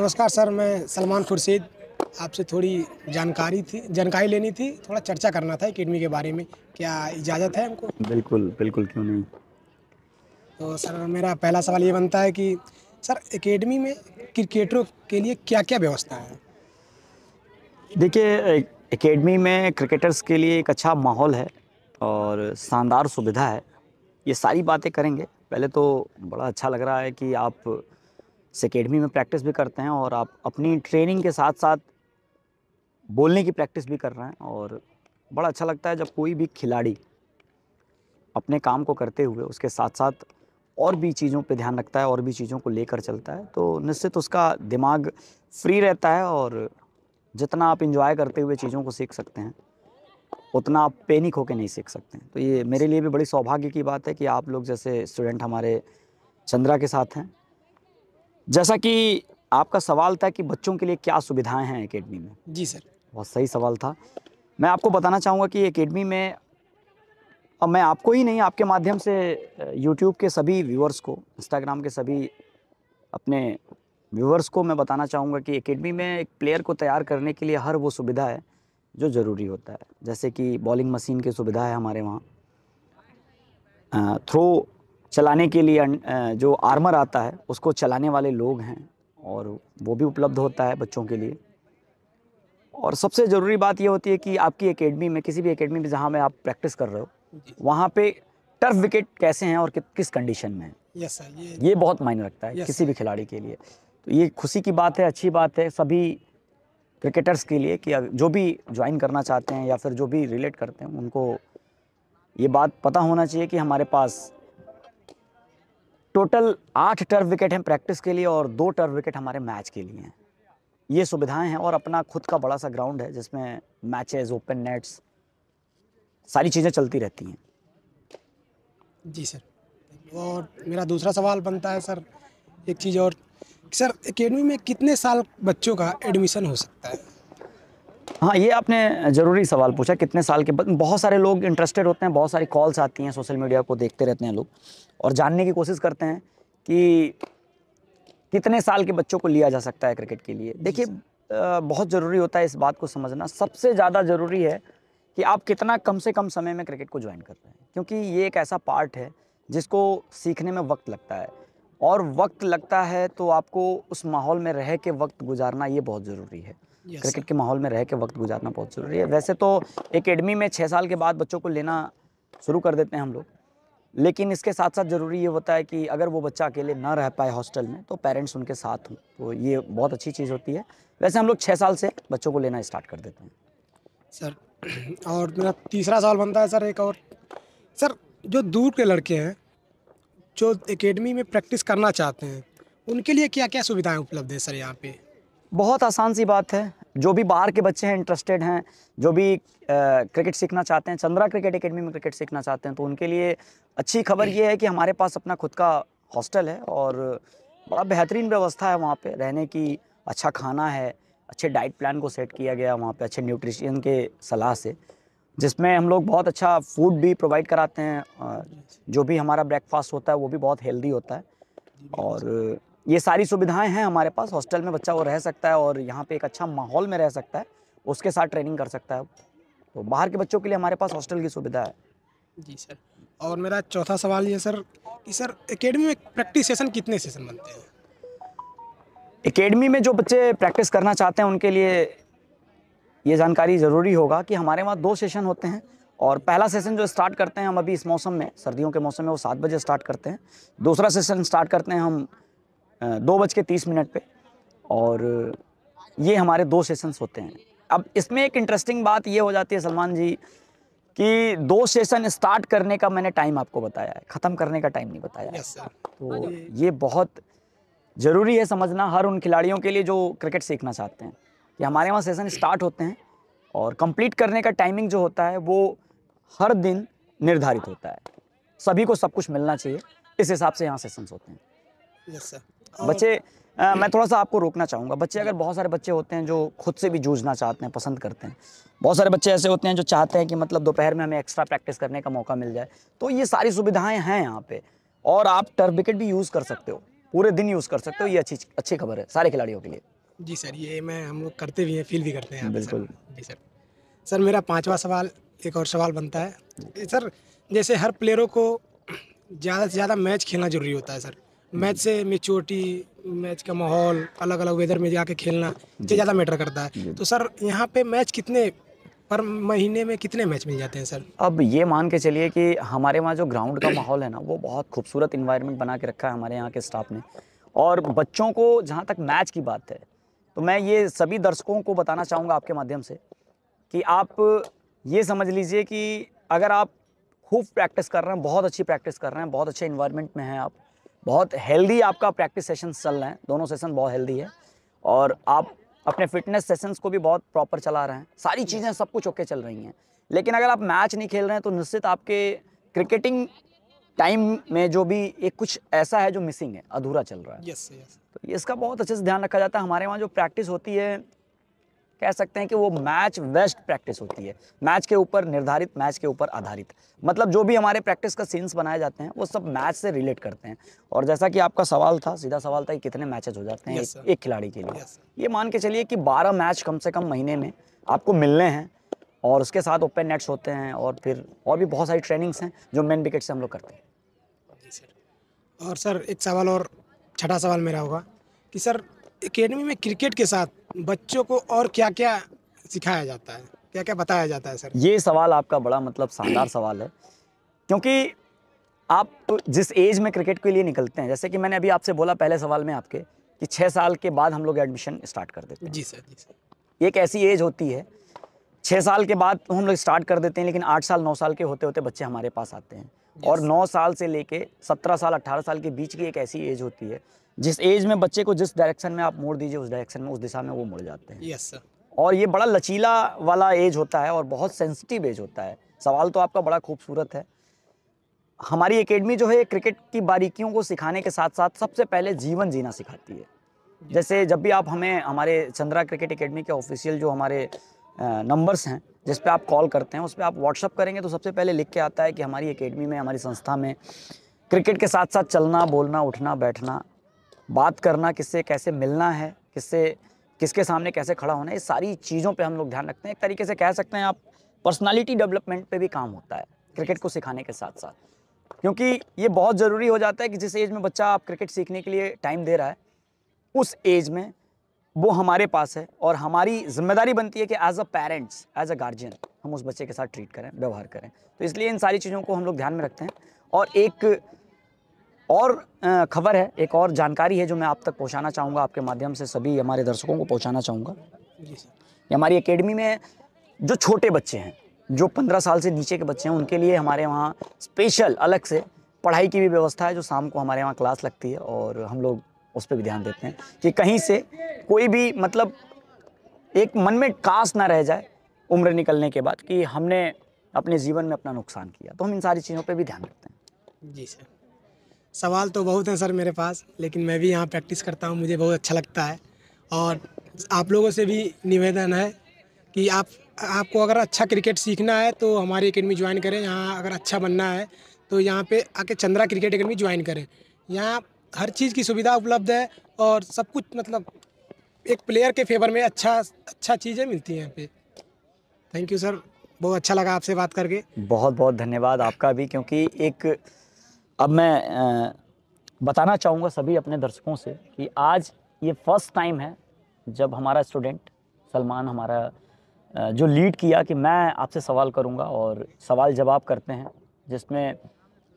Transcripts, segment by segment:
नमस्कार सर मैं सलमान खुर्शीद आपसे थोड़ी जानकारी थी जानकारी लेनी थी थोड़ा चर्चा करना था अकेडमी के बारे में क्या इजाज़त है हमको बिल्कुल बिल्कुल क्यों नहीं तो सर मेरा पहला सवाल ये बनता है कि सर एकेडमी में क्रिकेटरों के लिए क्या क्या व्यवस्था है देखिए एकेडमी में क्रिकेटर्स के लिए एक अच्छा माहौल है और शानदार सुविधा है ये सारी बातें करेंगे पहले तो बड़ा अच्छा लग रहा है कि आप इस अकेडमी में प्रैक्टिस भी करते हैं और आप अपनी ट्रेनिंग के साथ साथ बोलने की प्रैक्टिस भी कर रहे हैं और बड़ा अच्छा लगता है जब कोई भी खिलाड़ी अपने काम को करते हुए उसके साथ साथ और भी चीज़ों पर ध्यान रखता है और भी चीज़ों को लेकर चलता है तो निश्चित उसका दिमाग फ्री रहता है और जितना आप इंजॉय करते हुए चीज़ों को सीख सकते हैं उतना आप पेनिक होकर नहीं सीख सकते हैं तो ये मेरे लिए भी बड़ी सौभाग्य की बात है कि आप लोग जैसे स्टूडेंट हमारे चंद्रा के साथ हैं जैसा कि आपका सवाल था कि बच्चों के लिए क्या सुविधाएं हैं एकेडमी में जी सर बहुत सही सवाल था मैं आपको बताना चाहूँगा कि एकेडमी में अब मैं आपको ही नहीं आपके माध्यम से यूट्यूब के सभी व्यूवर्स को इंस्टाग्राम के सभी अपने व्यूवर्स को मैं बताना चाहूँगा कि एकेडमी में एक प्लेयर को तैयार करने के लिए हर वो सुविधा है जो ज़रूरी होता है जैसे कि बॉलिंग मशीन की सुविधा है हमारे वहाँ थ्रो चलाने के लिए जो आर्मर आता है उसको चलाने वाले लोग हैं और वो भी उपलब्ध होता है बच्चों के लिए और सबसे ज़रूरी बात ये होती है कि आपकी एकेडमी में किसी भी एकेडमी में जहाँ में आप प्रैक्टिस कर रहे हो वहाँ पे टर्फ विकेट कैसे हैं और कि, किस कंडीशन में है यस सर ये ये बहुत मायने रखता है किसी भी खिलाड़ी के लिए तो ये खुशी की बात है अच्छी बात है सभी क्रिकेटर्स के लिए कि जो भी ज्वाइन करना चाहते हैं या फिर जो भी रिलेट करते हैं उनको ये बात पता होना चाहिए कि हमारे पास टोटल आठ टर्फ विकेट हैं प्रैक्टिस के लिए और दो टर्फ विकेट हमारे मैच के लिए हैं ये सुविधाएं हैं और अपना खुद का बड़ा सा ग्राउंड है जिसमें मैचेस ओपन नेट्स सारी चीज़ें चलती रहती हैं जी सर और मेरा दूसरा सवाल बनता है सर एक चीज़ और सर एकेडमी में कितने साल बच्चों का एडमिशन हो सकता है हाँ ये आपने ज़रूरी सवाल पूछा कितने साल के बाद बहुत सारे लोग इंटरेस्टेड होते हैं बहुत सारी कॉल्स आती हैं सोशल मीडिया को देखते रहते हैं लोग और जानने की कोशिश करते हैं कि कितने साल के बच्चों को लिया जा सकता है क्रिकेट के लिए देखिए बहुत ज़रूरी होता है इस बात को समझना सबसे ज़्यादा ज़रूरी है कि आप कितना कम से कम समय में क्रिकेट को ज्वाइन कर रहे हैं क्योंकि ये एक ऐसा पार्ट है जिसको सीखने में वक्त लगता है और वक्त लगता है तो आपको उस माहौल में रह के वक्त गुजारना ये बहुत ज़रूरी है क्रिकेट के माहौल में रह के वक्त गुजारना बहुत ज़रूरी है वैसे तो एकेडमी में छः साल के बाद बच्चों को लेना शुरू कर देते हैं हम लोग लेकिन इसके साथ साथ ज़रूरी ये होता है कि अगर वो बच्चा अकेले ना रह पाए हॉस्टल में तो पेरेंट्स उनके साथ हों तो ये बहुत अच्छी चीज़ होती है वैसे हम लोग छः साल से बच्चों को लेना स्टार्ट कर देते हैं सर और मेरा तीसरा साल बनता है सर एक और सर जो दूर के लड़के हैं जो एकेडमी में प्रैक्टिस करना चाहते हैं उनके लिए क्या क्या सुविधाएं उपलब्ध है सर यहाँ पे बहुत आसान सी बात है जो भी बाहर के बच्चे हैं इंटरेस्टेड हैं जो भी आ, क्रिकेट सीखना चाहते हैं चंद्रा क्रिकेट एकेडमी में क्रिकेट सीखना चाहते हैं तो उनके लिए अच्छी खबर ये है कि हमारे पास अपना खुद का हॉस्टल है और बड़ा बेहतरीन व्यवस्था है वहाँ पे रहने की अच्छा खाना है अच्छे डाइट प्लान को सेट किया गया वहाँ पर अच्छे न्यूट्रिशन के सलाह से जिसमें हम लोग बहुत अच्छा फूड भी प्रोवाइड कराते हैं जो भी हमारा ब्रेकफास्ट होता है वो भी बहुत हेल्दी होता है और ये सारी सुविधाएं हैं हमारे पास हॉस्टल में बच्चा वो रह सकता है और यहाँ पे एक अच्छा माहौल में रह सकता है उसके साथ ट्रेनिंग कर सकता है तो बाहर के बच्चों के लिए हमारे पास हॉस्टल की सुविधा है जी सर और मेरा चौथा सवाल ये सर कि सर एकेडमी में प्रैक्टिस सेशन कितने सेशन बनते हैं एकेडमी में जो बच्चे प्रैक्टिस करना चाहते हैं उनके लिए ये जानकारी ज़रूरी होगा कि हमारे वहाँ दो सेशन होते हैं और पहला सेशन जो स्टार्ट करते हैं हम अभी इस मौसम में सर्दियों के मौसम में वो सात बजे स्टार्ट करते हैं दूसरा सेशन स्टार्ट करते हैं हम दो बज के तीस मिनट पर और ये हमारे दो सेशंस होते हैं अब इसमें एक इंटरेस्टिंग बात ये हो जाती है सलमान जी कि दो सेशन स्टार्ट करने का मैंने टाइम आपको बताया है ख़त्म करने का टाइम नहीं बताया yes, तो हाँ ये बहुत ज़रूरी है समझना हर उन खिलाड़ियों के लिए जो क्रिकेट सीखना चाहते हैं कि हमारे वहाँ सेशन स्टार्ट होते हैं और कंप्लीट करने का टाइमिंग जो होता है वो हर दिन निर्धारित होता है सभी को सब कुछ मिलना चाहिए इस हिसाब से यहाँ सेशंस होते हैं यस yes, सर बच्चे आ, मैं थोड़ा सा आपको रोकना चाहूँगा बच्चे अगर बहुत सारे बच्चे होते हैं जो खुद से भी जूझना चाहते हैं पसंद करते हैं बहुत सारे बच्चे ऐसे होते हैं जो चाहते हैं कि मतलब दोपहर में हमें एक्स्ट्रा प्रैक्टिस करने का मौका मिल जाए तो ये सारी सुविधाएं हैं यहाँ पे और आप टर्फ विकेट भी यूज़ कर सकते हो पूरे दिन यूज़ कर सकते हो ये अच्छी अच्छी खबर है सारे खिलाड़ियों के लिए जी सर ये मैं हम लोग करते भी हैं फील भी करते हैं बिल्कुल जी सर सर मेरा पाँचवा सवाल एक और सवाल बनता है सर जैसे हर प्लेयरों को ज़्यादा से ज़्यादा मैच खेलना जरूरी होता है सर मैच से मेच्योरिटी मैच का माहौल अलग अलग वेदर में जाके खेलना ये ज़्यादा मैटर करता है तो सर यहाँ पे मैच कितने पर महीने में कितने मैच मिल जाते हैं सर अब ये मान के चलिए कि हमारे वहाँ जो ग्राउंड का माहौल है ना वो बहुत खूबसूरत इन्वायरमेंट बना के रखा है हमारे यहाँ के स्टाफ ने और बच्चों को जहाँ तक मैच की बात है तो मैं ये सभी दर्शकों को बताना चाहूँगा आपके माध्यम से कि आप ये समझ लीजिए कि अगर आप खूब प्रैक्टिस कर रहे हैं बहुत अच्छी प्रैक्टिस कर रहे हैं बहुत अच्छे इन्वायरमेंट में हैं आप बहुत हेल्दी आपका प्रैक्टिस सेशन चल रहे हैं दोनों सेशन बहुत हेल्दी है और आप अपने फिटनेस सेशंस को भी बहुत प्रॉपर चला रहे हैं सारी चीज़ें सब कुछ ओके चल रही हैं लेकिन अगर आप मैच नहीं खेल रहे हैं तो निश्चित आपके क्रिकेटिंग टाइम में जो भी एक कुछ ऐसा है जो मिसिंग है अधूरा चल रहा है yes, yes. तो इसका बहुत अच्छे से ध्यान रखा जाता है हमारे वहाँ जो प्रैक्टिस होती है कह सकते हैं कि वो मैच वेस्ट प्रैक्टिस होती है मैच के ऊपर निर्धारित मैच के ऊपर आधारित मतलब जो भी हमारे प्रैक्टिस का सीन्स बनाए जाते हैं वो सब मैच से रिलेट करते हैं और जैसा कि आपका सवाल था सीधा सवाल था कि कितने मैचेज हो जाते हैं yes, एक, एक खिलाड़ी के लिए yes, ये मान के चलिए कि बारह मैच कम से कम महीने में आपको मिलने हैं और उसके साथ ओपन नेट्स होते हैं और फिर और भी बहुत सारी ट्रेनिंग्स हैं जो मेन विकेट से हम लोग करते हैं और सर एक सवाल और छठा सवाल मेरा होगा कि सर एकेडमी में क्रिकेट के साथ बच्चों को और क्या क्या सिखाया जाता है क्या क्या बताया जाता है सर ये सवाल आपका बड़ा मतलब शानदार सवाल है क्योंकि आप जिस एज में क्रिकेट के लिए निकलते हैं जैसे कि मैंने अभी आपसे बोला पहले सवाल में आपके कि छः साल के बाद हम लोग एडमिशन स्टार्ट कर देते हैं जी सर जी सर एक ऐसी एज होती है छः साल के बाद हम लोग स्टार्ट कर देते हैं लेकिन आठ साल नौ साल के होते होते बच्चे हमारे पास आते हैं और नौ साल से लेके सत्रह साल अट्ठारह साल के बीच की एक ऐसी एज होती है जिस एज में बच्चे को जिस डायरेक्शन में आप मोड़ दीजिए उस डायरेक्शन में उस दिशा में वो मुड़ जाते हैं यस सर और ये बड़ा लचीला वाला एज होता है और बहुत सेंसिटिव एज होता है सवाल तो आपका बड़ा खूबसूरत है हमारी एकेडमी जो है क्रिकेट की बारीकियों को सिखाने के साथ साथ सबसे पहले जीवन जीना सिखाती है जैसे जब भी आप हमें हमारे चंद्रा क्रिकेट एकेडमी के ऑफिशियल जो हमारे नंबर्स हैं जिस पे आप कॉल करते हैं उस पर आप व्हाट्सअप करेंगे तो सबसे पहले लिख के आता है कि हमारी एकेडमी में हमारी संस्था में क्रिकेट के साथ साथ चलना बोलना उठना बैठना बात करना किससे कैसे मिलना है किससे किसके सामने कैसे खड़ा होना है ये सारी चीज़ों पे हम लोग ध्यान रखते हैं एक तरीके से कह सकते हैं आप पर्सनालिटी डेवलपमेंट पे भी काम होता है क्रिकेट को सिखाने के साथ साथ क्योंकि ये बहुत ज़रूरी हो जाता है कि जिस एज में बच्चा आप क्रिकेट सीखने के लिए टाइम दे रहा है उस एज में वो हमारे पास है और हमारी जिम्मेदारी बनती है कि as a parents as a guardian हम उस बच्चे के साथ ट्रीट करें व्यवहार करें तो इसलिए इन सारी चीज़ों को हम लोग ध्यान में रखते हैं और एक और खबर है एक और जानकारी है जो मैं आप तक पहुंचाना चाहूँगा आपके माध्यम से सभी हमारे दर्शकों को पहुँचाना चाहूँगा ये हमारी अकेडमी में जो छोटे बच्चे हैं जो पंद्रह साल से नीचे के बच्चे हैं उनके लिए हमारे वहाँ स्पेशल अलग से पढ़ाई की भी व्यवस्था है जो शाम को हमारे यहाँ क्लास लगती है और हम लोग उस पर भी ध्यान देते हैं कि कहीं से कोई भी मतलब एक मन में काश ना रह जाए उम्र निकलने के बाद कि हमने अपने जीवन में अपना नुकसान किया तो हम इन सारी चीज़ों पर भी ध्यान रखते हैं जी सर सवाल तो बहुत हैं सर मेरे पास लेकिन मैं भी यहाँ प्रैक्टिस करता हूँ मुझे बहुत अच्छा लगता है और आप लोगों से भी निवेदन है कि आप आपको अगर अच्छा क्रिकेट सीखना है तो हमारी अकेडमी ज्वाइन करें यहाँ अगर अच्छा बनना है तो यहाँ पे आके चंद्रा क्रिकेट अकेडमी ज्वाइन करें यहाँ हर चीज़ की सुविधा उपलब्ध है और सब कुछ मतलब एक प्लेयर के फेवर में अच्छा अच्छा चीज़ें मिलती हैं यहाँ पे थैंक यू सर बहुत अच्छा लगा आपसे बात करके बहुत बहुत धन्यवाद आपका भी क्योंकि एक अब मैं बताना चाहूँगा सभी अपने दर्शकों से कि आज ये फर्स्ट टाइम है जब हमारा स्टूडेंट सलमान हमारा जो लीड किया कि मैं आपसे सवाल करूँगा और सवाल जवाब करते हैं जिसमें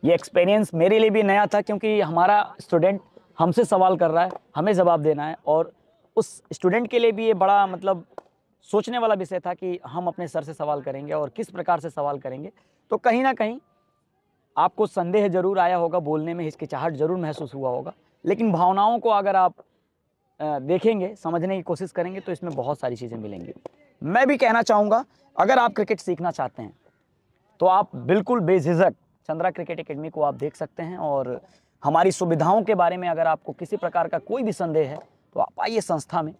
ये एक्सपीरियंस मेरे लिए भी नया था क्योंकि हमारा स्टूडेंट हमसे सवाल कर रहा है हमें जवाब देना है और उस स्टूडेंट के लिए भी ये बड़ा मतलब सोचने वाला विषय था कि हम अपने सर से सवाल करेंगे और किस प्रकार से सवाल करेंगे तो कहीं ना कहीं आपको संदेह जरूर आया होगा बोलने में हिचकिचाहट जरूर महसूस हुआ होगा लेकिन भावनाओं को अगर आप देखेंगे समझने की कोशिश करेंगे तो इसमें बहुत सारी चीज़ें मिलेंगी मैं भी कहना चाहूँगा अगर आप क्रिकेट सीखना चाहते हैं तो आप बिल्कुल बेझिझक चंद्रा क्रिकेट एकेडमी को आप देख सकते हैं और हमारी सुविधाओं के बारे में अगर आपको किसी प्रकार का कोई भी संदेह है तो आप आइए संस्था में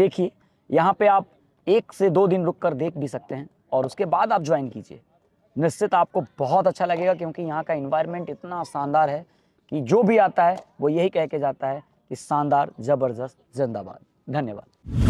देखिए यहाँ पे आप एक से दो दिन रुक कर देख भी सकते हैं और उसके बाद आप ज्वाइन कीजिए निश्चित आपको बहुत अच्छा लगेगा क्योंकि यहाँ का इन्वायरमेंट इतना शानदार है कि जो भी आता है वो यही कह के जाता है कि शानदार ज़बरदस्त जिंदाबाद धन्यवाद